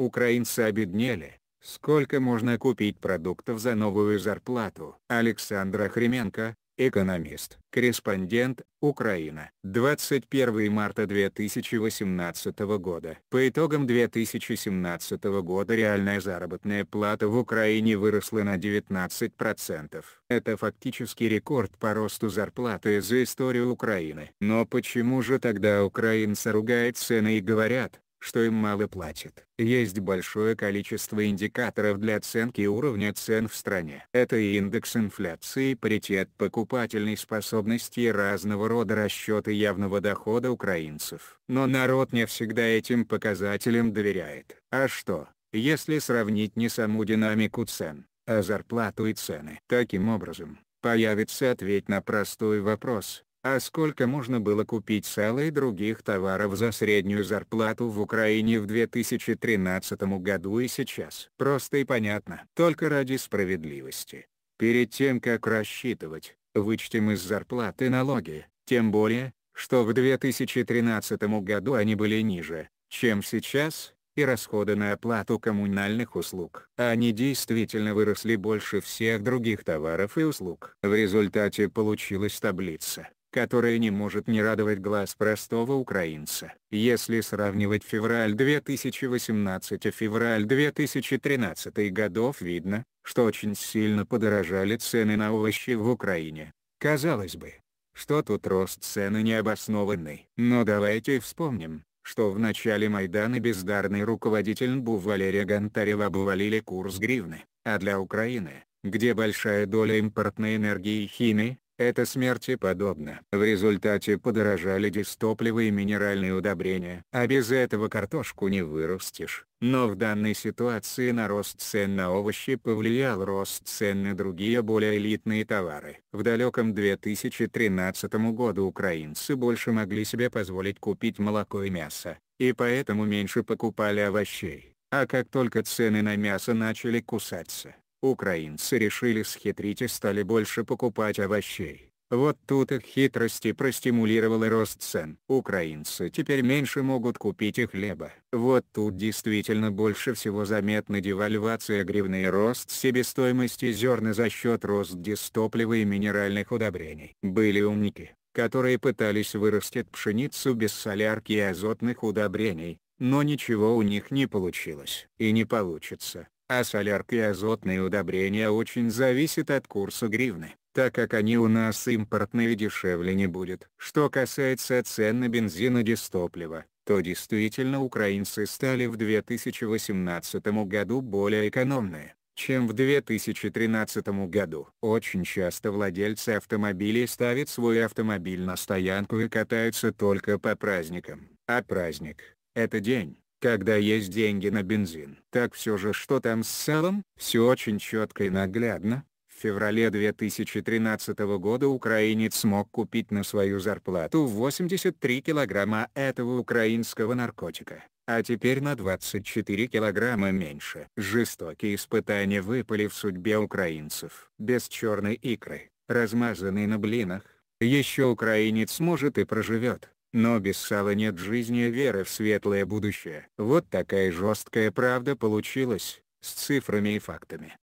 Украинцы обеднели. Сколько можно купить продуктов за новую зарплату? Александр Хременко, экономист, корреспондент, Украина. 21 марта 2018 года. По итогам 2017 года реальная заработная плата в Украине выросла на 19%. Это фактически рекорд по росту зарплаты за историю Украины. Но почему же тогда украинцы ругают цены и говорят, что им мало платят. Есть большое количество индикаторов для оценки уровня цен в стране. Это и индекс инфляции, паритет покупательной способности и разного рода расчеты явного дохода украинцев. Но народ не всегда этим показателям доверяет. А что, если сравнить не саму динамику цен, а зарплату и цены? Таким образом, появится ответ на простой вопрос а сколько можно было купить сала и других товаров за среднюю зарплату в Украине в 2013 году и сейчас? Просто и понятно. Только ради справедливости. Перед тем как рассчитывать, вычтем из зарплаты налоги, тем более, что в 2013 году они были ниже, чем сейчас, и расходы на оплату коммунальных услуг. Они действительно выросли больше всех других товаров и услуг. В результате получилась таблица, которая не может не радовать глаз простого украинца. Если сравнивать февраль 2018 и февраль 2013 годов видно, что очень сильно подорожали цены на овощи в Украине. Казалось бы, что тут рост цены необоснованный. Но давайте вспомним, что в начале Майдана бездарный руководитель НБУ Валерия Гонтарева обвалили курс гривны, а для Украины, где большая доля импортной энергии и химии? Это смерти подобно. В результате подорожали дистопливо и минеральные удобрения. А без этого картошку не вырастешь. Но в данной ситуации на рост цен на овощи повлиял рост цен на другие более элитные товары. В далеком 2013 году украинцы больше могли себе позволить купить молоко и мясо, и поэтому меньше покупали овощей. А как только цены на мясо начали кусаться, Украинцы решили схитрить и стали больше покупать овощей. Вот тут их хитрость и рост цен. Украинцы теперь меньше могут купить и хлеба. Вот тут действительно больше всего заметна девальвация гривны и рост себестоимости зерна за счет рост дистоплива и минеральных удобрений. Были умники, которые пытались вырастить пшеницу без солярки и азотных удобрений, но ничего у них не получилось. И не получится а солярка и азотные удобрения очень зависят от курса гривны, так как они у нас импортные дешевле не будет. Что касается цен на бензин и дистоплива, то действительно украинцы стали в 2018 году более экономные чем в 2013 году. Очень часто владельцы автомобилей ставят свой автомобиль на стоянку и катаются только по праздникам. А праздник – это день когда есть деньги на бензин. Так все же что там с салом? Все очень четко и наглядно. В феврале 2013 года украинец смог купить на свою зарплату 83 килограмма этого украинского наркотика, а теперь на 24 килограмма меньше. Жестокие испытания выпали в судьбе украинцев. Без черной икры, размазанной на блинах, еще украинец может и проживет. Но без Сала нет жизни и веры в светлое будущее. Вот такая жесткая правда получилась, с цифрами и фактами.